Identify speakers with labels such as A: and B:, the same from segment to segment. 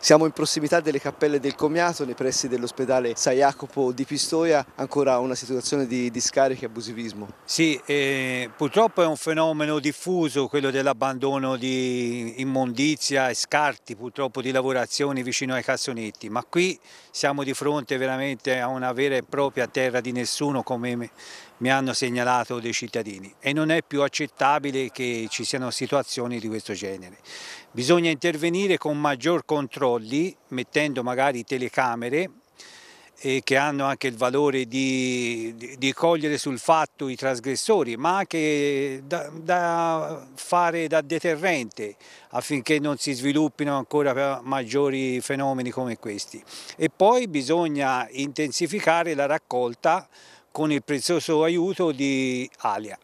A: Siamo in prossimità delle cappelle del Comiato, nei pressi dell'ospedale San Jacopo di Pistoia, ancora una situazione di discariche e abusivismo.
B: Sì, eh, purtroppo è un fenomeno diffuso quello dell'abbandono di immondizia e scarti purtroppo di lavorazioni vicino ai cassonetti, ma qui siamo di fronte veramente a una vera e propria terra di nessuno come mi hanno segnalato dei cittadini e non è più accettabile che ci siano situazioni di questo genere. Bisogna intervenire con maggior controllo controlli mettendo magari telecamere eh, che hanno anche il valore di, di, di, cogliere sul fatto i trasgressori, ma anche da, da fare da deterrente affinché non si sviluppino ancora maggiori fenomeni come questi. E poi bisogna intensificare la raccolta con il prezioso aiuto di Alia.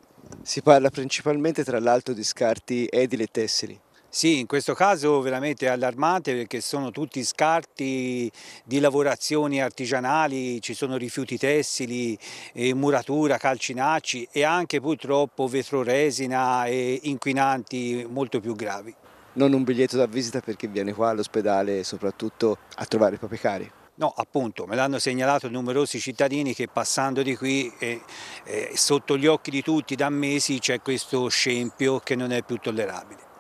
A: Si parla principalmente tra l'altro di scarti edili e tessili.
B: Sì, in questo caso veramente allarmante perché sono tutti scarti di lavorazioni artigianali, ci sono rifiuti tessili, eh, muratura, calcinacci e anche purtroppo vetroresina e inquinanti molto più gravi.
A: Non un biglietto da visita perché viene qua all'ospedale soprattutto a trovare i propri cari.
B: No, appunto, me l'hanno segnalato numerosi cittadini che passando di qui, eh, eh, sotto gli occhi di tutti da mesi, c'è questo scempio che non è più tollerabile.